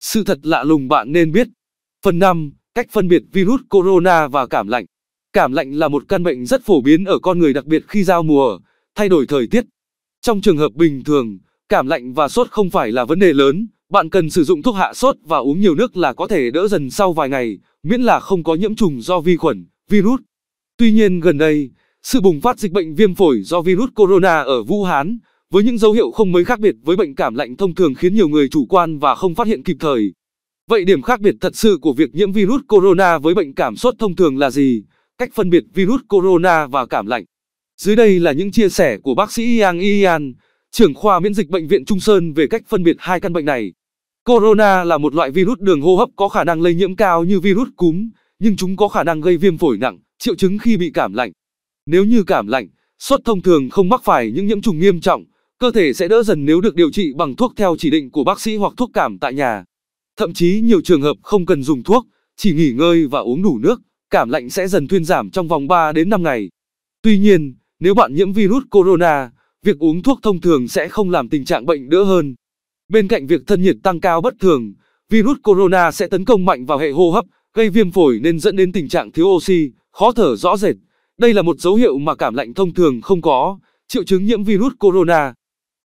Sự thật lạ lùng bạn nên biết. Phần 5. Cách phân biệt virus corona và cảm lạnh. Cảm lạnh là một căn bệnh rất phổ biến ở con người đặc biệt khi giao mùa, thay đổi thời tiết. Trong trường hợp bình thường, cảm lạnh và sốt không phải là vấn đề lớn, bạn cần sử dụng thuốc hạ sốt và uống nhiều nước là có thể đỡ dần sau vài ngày, miễn là không có nhiễm trùng do vi khuẩn, virus. Tuy nhiên gần đây, sự bùng phát dịch bệnh viêm phổi do virus corona ở Vũ Hán, với những dấu hiệu không mấy khác biệt với bệnh cảm lạnh thông thường khiến nhiều người chủ quan và không phát hiện kịp thời. Vậy điểm khác biệt thật sự của việc nhiễm virus corona với bệnh cảm sốt thông thường là gì? Cách phân biệt virus corona và cảm lạnh. Dưới đây là những chia sẻ của bác sĩ Yang Yian, trưởng khoa miễn dịch bệnh viện Trung Sơn về cách phân biệt hai căn bệnh này. Corona là một loại virus đường hô hấp có khả năng lây nhiễm cao như virus cúm, nhưng chúng có khả năng gây viêm phổi nặng, triệu chứng khi bị cảm lạnh. Nếu như cảm lạnh, sốt thông thường không mắc phải những nhiễm trùng nghiêm trọng, cơ thể sẽ đỡ dần nếu được điều trị bằng thuốc theo chỉ định của bác sĩ hoặc thuốc cảm tại nhà. Thậm chí nhiều trường hợp không cần dùng thuốc, chỉ nghỉ ngơi và uống đủ nước, cảm lạnh sẽ dần thuyên giảm trong vòng 3 đến 5 ngày. Tuy nhiên, nếu bạn nhiễm virus corona, việc uống thuốc thông thường sẽ không làm tình trạng bệnh đỡ hơn. Bên cạnh việc thân nhiệt tăng cao bất thường, virus corona sẽ tấn công mạnh vào hệ hô hấp, gây viêm phổi nên dẫn đến tình trạng thiếu oxy, khó thở rõ rệt. Đây là một dấu hiệu mà cảm lạnh thông thường không có, triệu chứng nhiễm virus corona.